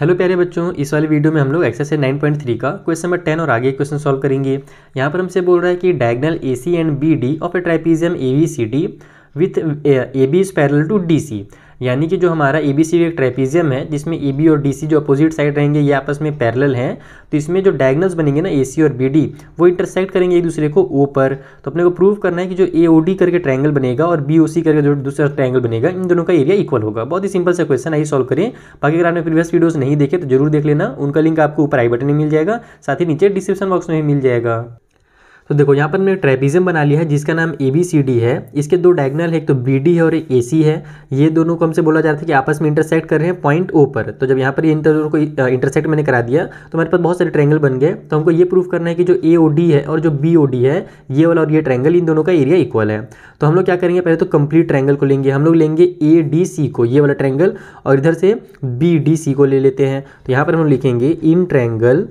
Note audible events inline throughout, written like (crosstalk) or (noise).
Hello प्यारे बच्चों इस वाली वीडियो में हम लोग एक्सरसाइज 9.3 का क्वेश्चन नंबर 10 और आगे क्वेश्चन सॉल्व करेंगे यहाँ पर हमसे बोल रहा है कि diagonal A C and B D of a trapezium A B C D with A B is parallel to D C यानी कि जो हमारा ए बी सी एक ट्रेपीजियम है जिसमें ए बी और डी सी जो अपोजिट साइड रहेंगे ये आपस में पैरेलल हैं तो इसमें जो डायग्नल्स बनेंगे ना ए सी और बी डी वो इंटरसेक्ट करेंगे एक दूसरे को ओ पर तो अपने को प्रूव करना है कि जो ए ओ डी करके ट्रायंगल बनेगा और बी ओ सी करके जो दूसरा ट्रायंगल बनेगा इन दोनों का एरिया इक्वल होगा बहुत ही सिंपल सा क्वेश्चन आई सॉल्व करें बाकी अगर आपने प्रीवियस वीडियोज़ नहीं देखे तो जरूर देख लेना उनका लिंक आपको ऊपर आई बटन में मिल जाएगा साथ ही नीचे डिस्क्रिप्शन बॉक्स में भी मिल जाएगा तो देखो यहाँ पर मैंने ट्रेपिजम बना लिया है जिसका नाम ए बी सी डी है इसके दो डायगनल है एक तो बी डी है और एक ए सी है ये दोनों को हमसे बोला जाता है कि आपस में इंटरसेक्ट कर रहे हैं पॉइंट ओ पर तो जब यहाँ पर इंटर इन दोनों को इंटरसेक्ट मैंने करा दिया तो हमारे पास बहुत सारे ट्रैंगल बन गए तो हमको ये प्रूफ करना है कि जो ए ओ डी है और जो बी ओ डी है ये वाला और ये ट्रैंगल इन दोनों का एरिया इक्वल है तो हम लोग क्या करेंगे पहले तो कंप्लीट ट्रैंगल को लेंगे हम लोग लेंगे ए डी सी को ये वाला ट्रैंगल और इधर से बी डी सी को ले लेते हैं तो यहाँ पर हम लिखेंगे in triangle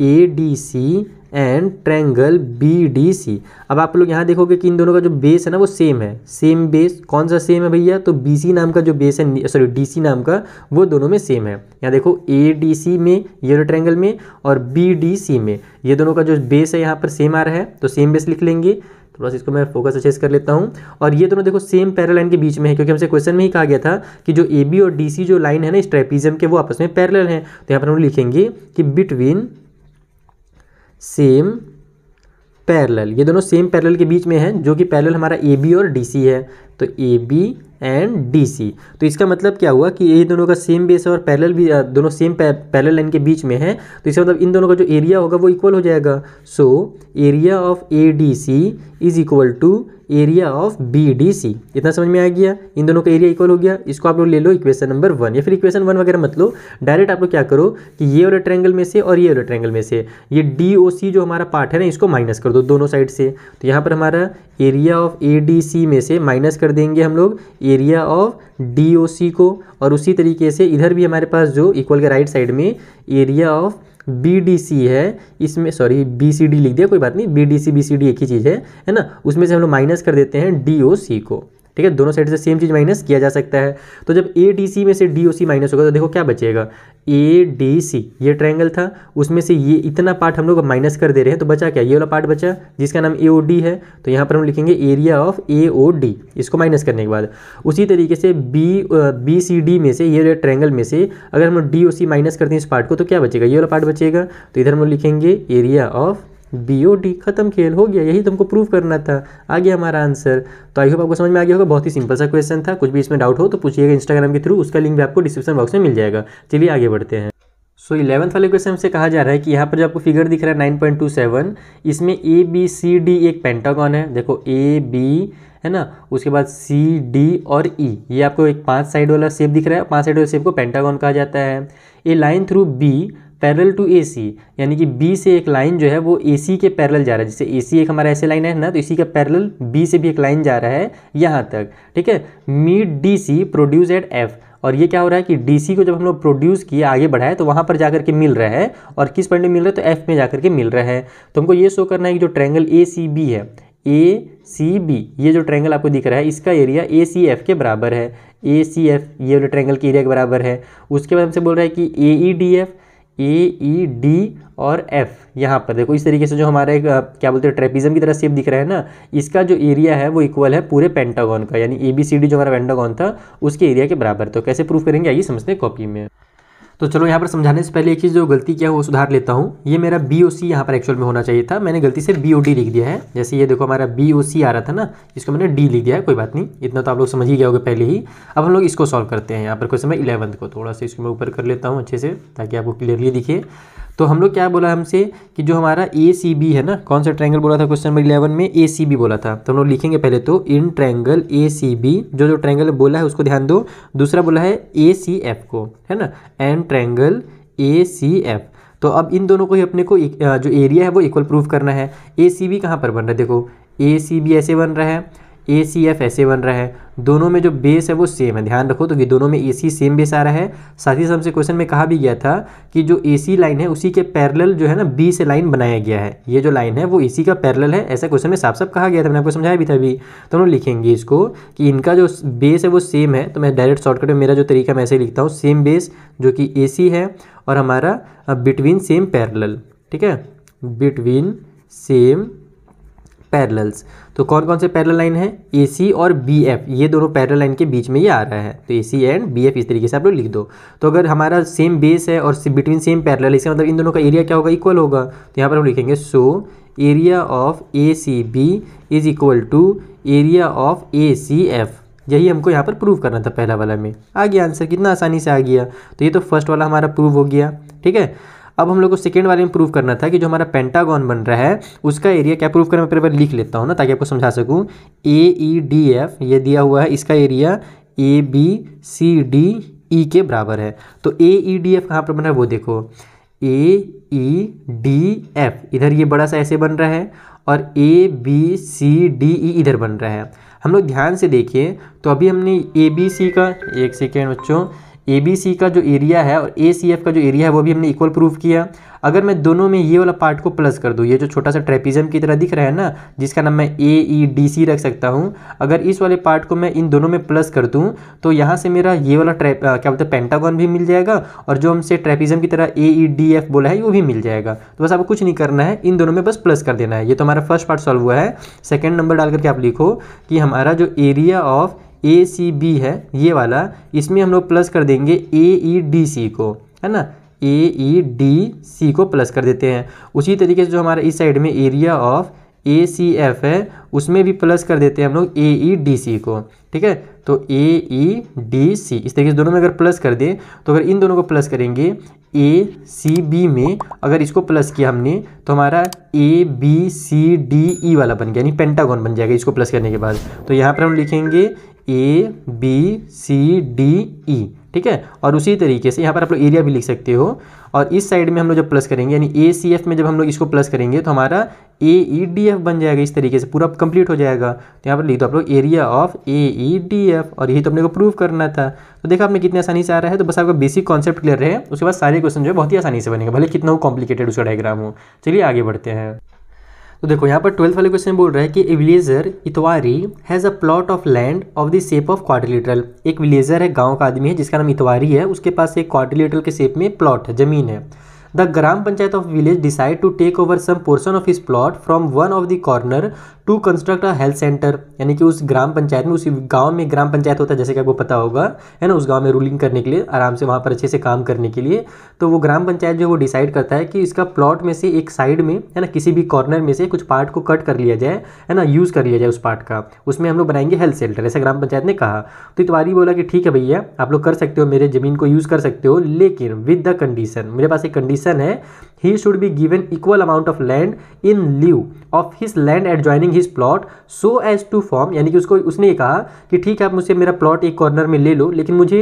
A D C and triangle B D C अब आप लोग यहाँ देखोगे कि इन दोनों का जो बेस है ना वो सेम है सेम बेस कौन सा सेम है भैया तो बी सी नाम का जो बेस है सॉरी डी सी नाम का वो दोनों में सेम है यहाँ देखो ए डी सी में ये ट्रैंगल में और बी डी सी में ये दोनों का जो बेस है यहाँ पर सेम आ रहा है तो सेम बेस लिख लेंगे थोड़ा सा इसको मैं फोकस अच्छे कर लेता हूँ और ये दोनों देखो सेम पैरल लाइन के बीच में है क्योंकि हमसे क्वेश्चन में ही कहा गया था कि जो ए बी और डी सी जो लाइन है ना इस ट्रेपिजम के वो आपस में पैरल हैं तो यहाँ पर हम लिखेंगे कि बिटवीन सेम पैरेलल ये दोनों सेम पैरेलल के बीच में है जो कि पैरेलल हमारा ए बी और डी सी है तो A B and D C तो इसका मतलब क्या हुआ कि ये दोनों का सेम बेस और पैरेलल भी दोनों सेम पैरेलल लाइन के बीच में है तो इसका मतलब इन दोनों का जो एरिया होगा वो इक्वल हो जाएगा so area of A D C is equal to area of B D C इतना समझ में आ गया इन दोनों का एरिया इक्वल हो गया इसको आप लोग ले लो इक्वेशन नंबर वन या फिर इक्वेशन वन वगैरह मत लो डायरेक्ट आप लोग क्या करो कि ये वाले ट्रैंगल में से और ये वाले ट्रैंगल में से ये डी ओ सी जो हमारा पार्ट है ना इसको माइनस कर दो दोनों साइड से तो यहाँ पर हमारा area of A D C में से माइनस कर देंगे हम लोग area of D O C को और उसी तरीके से इधर भी हमारे पास जो इक्वल के राइट साइड में area of B D C है इसमें सॉरी बी सी डी लिख दिया कोई बात नहीं B D C B C D एक ही चीज़ है है ना उसमें से हम लोग माइनस कर देते हैं डी ओ सी को ठीक है दोनों साइड से सेम चीज़ माइनस किया जा सकता है तो जब ए डी सी में से डी ओ सी माइनस होगा तो देखो क्या बचेगा ए डी सी ये ट्रायंगल था उसमें से ये इतना पार्ट हम लोग माइनस कर दे रहे हैं तो बचा क्या ये वाला पार्ट बचा जिसका नाम ए ओ डी है तो यहाँ पर हम लिखेंगे area of A O D इसको माइनस करने के बाद उसी तरीके से बी बी सी डी में से ये ट्रायंगल में से अगर हम डी ओ सी माइनस करते हैं इस पार्ट को तो क्या बचेगा ये वाला पार्ट बचेगा तो इधर हम लिखेंगे area of B O D खत्म खेल हो गया यही तुमको प्रूव करना था आ गया हमारा आंसर तो आई होप आपको समझ में आ गया होगा बहुत ही सिंपल सा क्वेश्चन था कुछ भी इसमें डाउट हो तो पूछिएगा इंस्टाग्राम के थ्रू उसका लिंक भी आपको डिस्क्रिप्शन बॉक्स में मिल जाएगा चलिए आगे बढ़ते हैं सो इलेवंथ वाले क्वेश्चन से कहा जा रहा है कि यहाँ पर जो आपको फिगर दिख रहा है नाइन पॉइंट टू सेवन इसमें ए बी सी डी एक पेंटागॉन है देखो ए बी है ना उसके बाद सी डी और ई e. ये आपको एक पांच साइड वाला शेप दिख रहा है पांच साइड वाला शेप को पेंटागॉन कहा जाता है a line through B parallel to A C यानी कि बी से एक लाइन जो है वो ए सी के पैरल जा रहा है जैसे ए सी एक हमारा ऐसे लाइन है ना तो इसी का पैरल बी से भी एक लाइन जा रहा है यहाँ तक ठीक है meet D C produce at F और ये क्या हो रहा है कि डीसी को जब हम लोग प्रोड्यूस किए आगे बढ़ाए तो वहाँ पर जाकर के मिल रहा है और किस पॉइंट में मिल रहा है तो एफ में जाकर के मिल रहा है तो हमको ये शो करना है कि जो ट्रैंगल ए सी बी है ए सी बी ये जो ट्रैंगल आपको दिख रहा है इसका एरिया ए सी एफ के बराबर है ए सी एफ ये वाले ट्रैंगल के एरिया के बराबर है उसके बाद हमसे बोल रहा है कि A E D F A E D और एफ यहाँ पर देखो इस तरीके से जो हमारे क्या बोलते हैं ट्रेपिज़म की तरह सेप दिख रहा है ना इसका जो एरिया है वो इक्वल है पूरे पेंटागॉन का यानी ए बी सी डी जो हमारा पेंटागॉन था उसके एरिया के बराबर तो कैसे प्रूफ करेंगे आइए समझते हैं कॉपी में तो चलो यहाँ पर समझाने से पहले एक चीज़ जो गलती किया वो सुधार लेता हूँ ये मेरा बी ओ सी यहाँ पर एक्चुअल में होना चाहिए था मैंने गलती से बी ओ डी लिख दिया है जैसे ये देखो हमारा बी ओ सी आ रहा था ना इसको मैंने डी लिख दिया है कोई बात नहीं इतना तो आप लोग समझ ही गए होगा पहले ही अब हम लोग इसको सॉल्व करते हैं यहाँ पर क्वेश्चन मैं इलेवंथ को थोड़ा सा इसको मैं ऊपर कर लेता हूँ अच्छे से ताकि आपको क्लियरली दिखे तो हम लोग क्या बोला हमसे कि जो हमारा ए सी बी है ना कौन सा ट्रैंगल बोला था क्वेश्चन नंबर इलेवन में ए सी बी बोला था तो हम लोग लिखेंगे पहले तो इन ट्रैंगल ए सी बी जो जो ट्रैंगल बोला है उसको ध्यान दो दूसरा बोला है ए सी एफ को है ना and triangle A C F तो अब इन दोनों को ही अपने को एक, जो एरिया है वो इक्वल प्रूफ करना है ए सी बी कहाँ पर बन रहा है देखो ए सी बी ऐसे बन रहा है ए सी एफ ऐसे बन रहा है दोनों में जो बेस है वो सेम है ध्यान रखो तो कि दोनों में ए सी सेम बेस आ रहा है साथ ही साथ हमसे क्वेश्चन में कहा भी गया था कि जो ए सी लाइन है उसी के पैरेलल जो है ना बी से लाइन बनाया गया है ये जो लाइन है वो ए सी का पैरेलल है ऐसा क्वेश्चन में साफ साफ कहा गया था मैंने आपको समझाया भी था अभी तो हम लिखेंगे इसको कि इनका जो बेस है वो सेम है तो मैं डायरेक्ट शॉर्टकट में मेरा जो तरीका मैं ऐसे लिखता हूँ सेम बेस जो कि ए सी है और हमारा बिटवीन सेम पैरल ठीक है बिटवीन सेम पैरल्स तो कौन कौन से पैरल लाइन है ए सी और बी एफ ये दोनों पैरल लाइन के बीच में ये आ रहा है तो A C and B F इस तरीके से आप लोग लिख दो तो अगर हमारा सेम बेस है और बिटवीन सेम पैरल इसका मतलब इन दोनों का एरिया क्या होगा इक्वल होगा तो यहाँ पर हम लिखेंगे so area of A C B is equal to area of A C F यही हमको यहाँ पर प्रूव करना था पहला वाला में आ गया आंसर कितना आसानी से आ गया तो ये तो फर्स्ट वाला हमारा प्रूव हो गया ठीक है अब हम लोग को सेकेंड वाले में प्रूव करना था कि जो हमारा पेंटागॉन बन रहा है उसका एरिया क्या प्रूव करना मैं पहले लिख लेता हूँ ना ताकि आपको समझा सकूँ ए ई डी एफ ये दिया हुआ है इसका area A B C D E के बराबर है तो ए ई डी एफ कहाँ पर बन रहा है वो देखो ए ई डी एफ इधर ये बड़ा सा ऐसे बन रहा है और ए बी सी डी ई इधर बन रहा है हम लोग ध्यान से देखिए तो अभी हमने ए बी सी का एक सेकेंड बच्चों ए का जो एरिया है और ए का जो एरिया है वो भी हमने इक्वल प्रूव किया अगर मैं दोनों में ये वाला पार्ट को प्लस कर दूँ ये जो छोटा सा ट्रेपिज़म की तरह दिख रहा है ना जिसका नाम मैं ए ई डी सी रख सकता हूँ अगर इस वाले पार्ट को मैं इन दोनों में प्लस कर दूँ तो यहाँ से मेरा ये वाला ट्रेप क्या बोलते हैं पेंटागॉन भी मिल जाएगा और जो हमसे ट्रेपिज़म की तरह ए ई डी एफ बोला है वो भी मिल जाएगा तो बस आपको कुछ नहीं करना है इन दोनों में बस प्लस कर देना है ये तो हमारा फर्स्ट पार्ट सॉल्व हुआ है सेकेंड नंबर डाल करके आप लिखो कि हमारा जो area of A C B है ये वाला इसमें हम लोग प्लस कर देंगे ए ई डी सी को है ना ए ई डी सी को प्लस कर देते हैं उसी तरीके से जो हमारा इस साइड में area of A C F है उसमें भी प्लस कर देते हैं हम लोग ए ई डी सी को ठीक है तो ए ई डी सी इस तरीके से दोनों में अगर प्लस कर दें तो अगर इन दोनों को प्लस करेंगे ए सी बी में अगर इसको प्लस किया हमने तो हमारा ए बी सी डी ई वाला बन गया यानी पेंटागॉन बन जाएगा इसको प्लस करने के बाद तो यहाँ पर हम लिखेंगे ए बी सी डी ई ठीक है और उसी तरीके से यहाँ पर आप लोग एरिया भी लिख सकते हो और इस साइड में हम लोग जब प्लस करेंगे यानी ए सी एफ में जब हम लोग इसको प्लस करेंगे तो हमारा ए ई डी एफ बन जाएगा इस तरीके से पूरा कंप्लीट हो जाएगा तो यहाँ पर लिख दो आप लोग area of A E D F और यही तो अपने को प्रूव करना था तो देखा आपने कितनी आसानी से आ रहा है तो बस आपका बेसिक कॉन्सेप्ट क्लियर है उसके बाद सारे क्वेश्चन जो है बहुत ही आसानी से बनेंगे भले कितना कॉम्प्लिकेटेड उसका डायग्राम हो चलिए आगे बढ़ते हैं तो देखो यहाँ पर ट्वेल्थ वाले क्वेश्चन बोल रहा है कि a villager Itwari has a plot of land of the shape of quadrilateral एक विलेजर है गांव का आदमी है जिसका नाम इतवारी है उसके पास एक क्वाड्रिलेटरल के शेप में प्लॉट है जमीन है the gram panchayat of village decide to take over some portion of his plot from one of the corner to construct a health centre यानी कि उस ग्राम पंचायत में उसी गांव में ग्राम पंचायत होता है जैसे कि आपको पता होगा है ना उस गांव में रूलिंग करने के लिए आराम से वहां पर अच्छे से काम करने के लिए तो वो ग्राम पंचायत जो है वो डिसाइड करता है कि इसका प्लॉट में से एक साइड में है ना किसी भी कॉर्नर में से कुछ पार्ट को कट कर लिया जाए है ना यूज़ कर लिया जाए उस पार्ट का उसमें हम लोग बनाएंगे हेल्थ सेंटर ऐसा ग्राम पंचायत ने कहा तो इतवारी बोला कि ठीक है भैया आप लोग कर सकते हो मेरे ज़मीन को यूज़ कर सकते हो लेकिन विद द कंडीशन मेरे पास एक कंडीशन है he should be given equal amount of land in lieu of his land at joining his plot so as to form यानी कि उसको उसने ये कहा कि ठीक है आप मुझसे मेरा प्लॉट एक कॉर्नर में ले लो लेकिन मुझे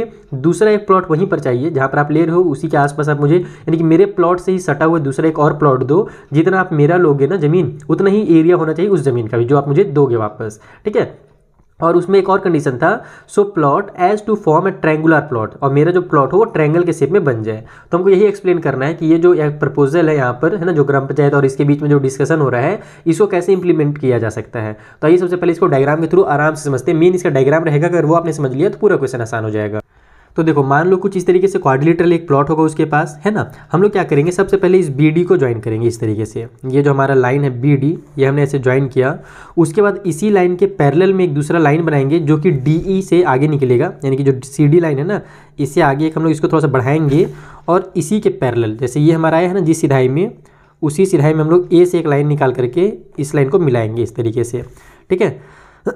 दूसरा एक प्लॉट वहीं पर चाहिए जहाँ पर आप ले रहे हो उसी के आसपास आप मुझे यानी कि मेरे प्लॉट से ही सटा हुआ दूसरा एक और प्लॉट दो जितना आप मेरा लोगे ना ज़मीन उतना ही एरिया होना चाहिए उस ज़मीन का भी जो आप मुझे दोगे वापस ठीक है और उसमें एक और कंडीशन था so plot as to form a triangular plot और मेरा जो प्लॉट हो वो ट्रैंगल के शेप में बन जाए तो हमको यही एक्सप्लेन करना है कि ये जो एक प्रपोजल है यहाँ पर है ना जो ग्राम पंचायत और इसके बीच में जो डिस्कशन हो रहा है इसको कैसे इंप्लीमेंट किया जा सकता है तो आइए सबसे पहले इसको डायग्राम के थ्रू आराम से समझते हैं मेन इसका डायग्राम रहेगा अगर वो आपने समझ लिया तो पूरा क्वेश्चन आसान हो जाएगा तो देखो मान लो कुछ इस तरीके से क्वाड्रिलेटरल एक प्लॉट होगा उसके पास है ना हम लोग क्या करेंगे सबसे पहले इस बी को ज्वाइन करेंगे इस तरीके से ये जो हमारा लाइन है बी ये हमने ऐसे ज्वाइन किया उसके बाद इसी लाइन के पैरेलल में एक दूसरा लाइन बनाएंगे जो कि डी e से आगे निकलेगा यानी कि जो सी लाइन है ना इससे आगे एक हम लोग इसको थोड़ा सा बढ़ाएंगे और इसी के पैरेलल जैसे ये हमारा आया है ना जिस सिधाई में उसी सिधाई में हम लोग ए से एक लाइन निकाल करके इस लाइन को मिलाएंगे इस तरीके से ठीक है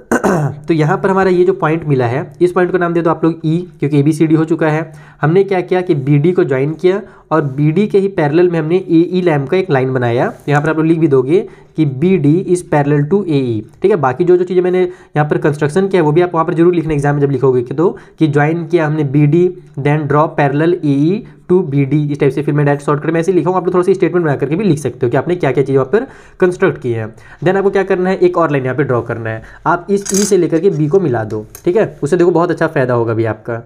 तो यहाँ पर हमारा ये जो पॉइंट मिला है इस पॉइंट को नाम दे दो आप लोग ई e, क्योंकि ए बी सी डी हो चुका है हमने क्या किया कि बी डी को ज्वाइन किया और बी डी के ही पैरेलल में हमने ए ई लैम्प का एक लाइन बनाया यहाँ पर आप लोग लिख भी दोगे कि B D is parallel to A E ठीक है बाकी जो जो चीज़ें मैंने यहाँ पर कंस्ट्रक्शन किया है वो भी आप वहाँ पर जरूर लिखना एग्जाम में जब लिखोगे कि तो कि ज्वाइन किया हमने B D then draw parallel A E to B D इस टाइप से फिर मैं डायरेक्ट कर मैं ऐसे लिखा हूँ आप लोग थोड़ा सा स्टेटमेंट बना करके भी लिख सकते हो कि आपने क्या क्या चीज़ वहाँ पर कंस्ट्रक्ट की है देन आपको क्या करना है एक और लाइन यहाँ पर ड्रॉ करना है आप इस ई e से लेकर के बी को मिला दो ठीक है उससे देखो बहुत अच्छा फायदा होगा भी आपका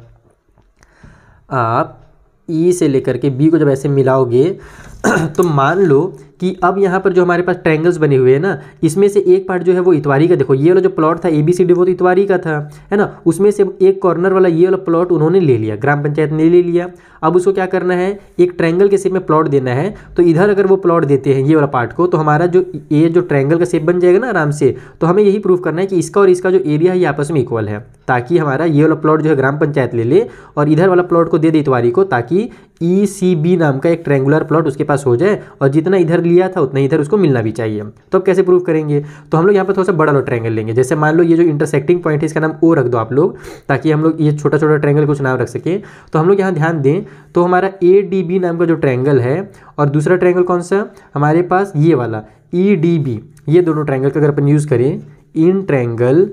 आप ई e से लेकर के बी को जब ऐसे मिलाओगे (clears throat) तो मान लो कि अब यहाँ पर जो हमारे पास ट्रैंगल्स बने हुए हैं ना इसमें से एक पार्ट जो है वो इतवारी का देखो ये वाला जो प्लॉट था ए बी सी डी वो तो इतवारी का था है ना उसमें से एक कॉर्नर वाला ये वाला प्लॉट उन्होंने ले लिया ग्राम पंचायत ने ले लिया अब उसको क्या करना है एक ट्रैंगल के शेप में प्लॉट देना है तो इधर अगर वो प्लॉट देते हैं ये वाला पार्ट को तो हमारा जो ये जो ट्रैंगल का शेप बन जाएगा ना आराम से तो हमें यही प्रूव करना है कि इसका और इसका जो एरिया है ये आपस में इक्वल है ताकि हमारा ये वाला प्लॉट जो है ग्राम पंचायत ले ले और इधर वाला प्लॉट को दे दे इतवारी को ताकि ई सी बी नाम का एक ट्रेंगुलर प्लॉट उसके पास हो जाए और जितना इधर लिया था उतना इधर उसको मिलना भी चाहिए तो अब कैसे प्रूव करेंगे तो हम लोग यहाँ पर थोड़ा सा बड़ा लो ट्रैंगल लेंगे जैसे मान लो ये जो इंटरसेक्टिंग पॉइंट है इसका नाम ओ रख दो आप लोग ताकि हम लोग ये छोटा छोटा ट्रैंगल कुछ नाम रख सकें तो हम लोग यहाँ ध्यान दें तो हमारा ए डी बी नाम का जो ट्रैंगल है और दूसरा ट्रैंगल कौन सा हमारे पास ये वाला ई डी बी ये दोनों ट्रैंगल का अगर अपन यूज़ करें in triangle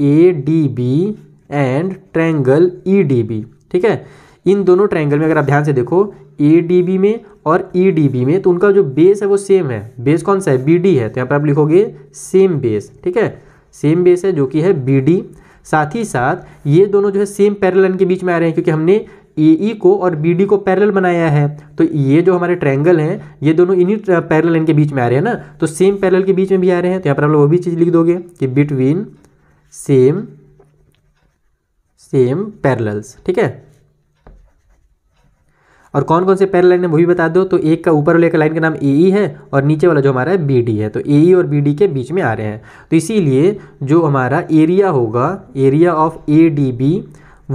A D B and triangle E D B ठीक है इन दोनों ट्रायंगल में अगर आप ध्यान से देखो ए में और ई e में तो उनका जो बेस है वो सेम है बेस कौन सा है बी है तो यहाँ पर आप लिखोगे सेम बेस ठीक है सेम बेस है जो कि है बी साथ ही साथ ये दोनों जो है सेम पैरेलल के बीच में आ रहे हैं क्योंकि हमने ए e को और बी को पैरेलल बनाया है तो ये जो हमारे ट्रायंगल हैं ये दोनों इन्हीं पैरेलल के बीच में आ रहे हैं ना तो सेम पैरेलल के बीच में भी आ रहे हैं तो यहाँ पर आप लोग वो भी चीज़ लिख दोगे कि बिटवीन सेम सेम पैरेलल्स ठीक है और कौन कौन से पैर लाइन है वो भी बता दो तो एक का ऊपर वाले का लाइन का नाम ए ई e है और नीचे वाला जो हमारा है बी है तो ए e और बी डी के बीच में आ रहे हैं तो इसीलिए जो हमारा एरिया होगा area of A D B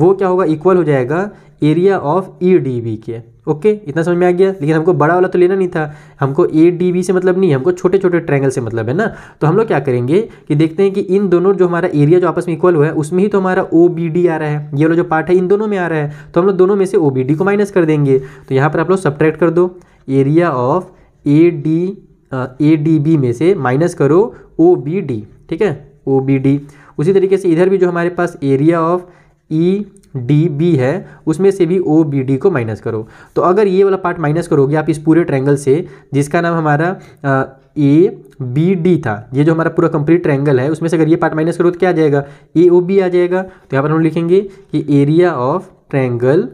वो क्या होगा इक्वल हो जाएगा area of E D B के ओके इतना समझ में आ गया लेकिन हमको बड़ा वाला तो लेना नहीं था हमको ए डी बी से मतलब नहीं हमको छोटे छोटे ट्रायंगल से मतलब है ना तो हम लोग क्या करेंगे कि देखते हैं कि इन दोनों जो हमारा एरिया जो आपस में इक्वल हुआ है उसमें ही तो हमारा ओ बी डी आ रहा है ये वाला जो पार्ट है इन दोनों में आ रहा है तो हम लोग दोनों में से ओ बी डी को माइनस कर देंगे तो यहाँ पर आप लोग सब्ट्रैक्ट कर दो area of A D A D B में से माइनस करो ओ बी डी ठीक है ओ बी डी उसी तरीके से इधर भी जो हमारे पास area of E D B है उसमें से भी ओ बी डी को माइनस करो तो अगर ये वाला पार्ट माइनस करोगे आप इस पूरे ट्रैंगल से जिसका नाम हमारा ए बी डी था ये जो हमारा पूरा कंप्लीट ट्रैंगल है उसमें से अगर ये पार्ट माइनस करो तो क्या आ जाएगा ए ओ बी आ जाएगा तो यहाँ पर हम लिखेंगे कि area of triangle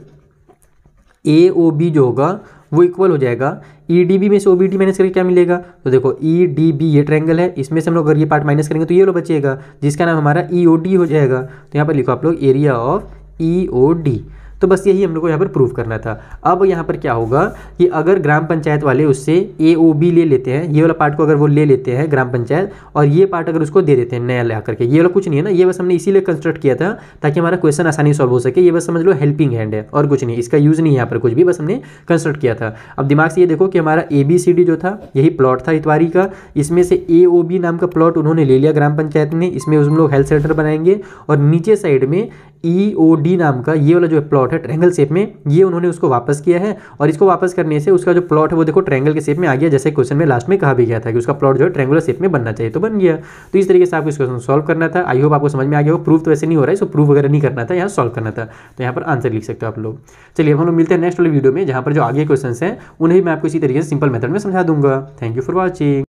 A O B जो होगा वो इक्वल हो जाएगा ई डी बी में से ओ बी डी माइनस करके क्या मिलेगा तो देखो ई डी बी ये ट्रैंगल है इसमें से हम लोग अगर ये पार्ट माइनस करेंगे तो ये वाला बचेगा जिसका नाम हमारा ई ओ डी हो जाएगा तो यहाँ पर लिखो आप लोग area of E O D तो बस यही हम लोग को यहाँ पर प्रूव करना था अब यहाँ पर क्या होगा कि अगर ग्राम पंचायत वाले उससे ए ओ बी ले लेते हैं ये वाला पार्ट को अगर वो ले लेते हैं ग्राम पंचायत और ये पार्ट अगर उसको दे देते हैं नया ला करके ये वाला कुछ नहीं है ना ये बस हमने इसीलिए कंस्ट्रक्ट किया था ताकि हमारा क्वेश्चन आसानी सॉल्व हो सके ये बस समझ लो हेल्पिंग हैंड है और कुछ नहीं इसका यूज़ नहीं है यहाँ पर कुछ भी बस हमने कंस्ट्रक्ट किया था अब दिमाग से ये देखो कि हमारा ए बी सी डी जो था यही प्लॉट था इतवारी का इसमें से ए ओ बी नाम का प्लॉट उन्होंने ले लिया ग्राम पंचायत ने इसमें हम लोग हेल्थ सेंटर बनाएंगे और नीचे साइड में ई ओ डी नाम का ये वाला जो प्लॉट है ट्रैंगल शेप में ये उन्होंने उसको वापस किया है और इसको वापस करने से उसका जो प्लॉट है वो देखो ट्रैंगल के शेप में आ गया जैसे क्वेश्चन में लास्ट में कहा भी गया था कि उसका प्लॉट जो है ट्रैंगुलर शेप में बनना चाहिए तो बन गया तो इस तरीके से आपको इस क्वेश्चन सॉल्व करना था आई होप आपको समझ में आ गया हो प्रूफ तो वैसे नहीं हो रहा है सो प्रूफ वगैरह नहीं करना था यहाँ सॉल्व करना था तो यहाँ पर आंसर लिख सकते हो आप लोग चलिए अब हम लोग मिलते हैं नेक्स्ट वाले वीडियो में जहाँ पर जो आगे क्वेश्चन हैं उन्हें मैं आपको इसी तरीके से सिंपल मेथड में समझा दूंगा थैंक यू फॉर वॉचिंग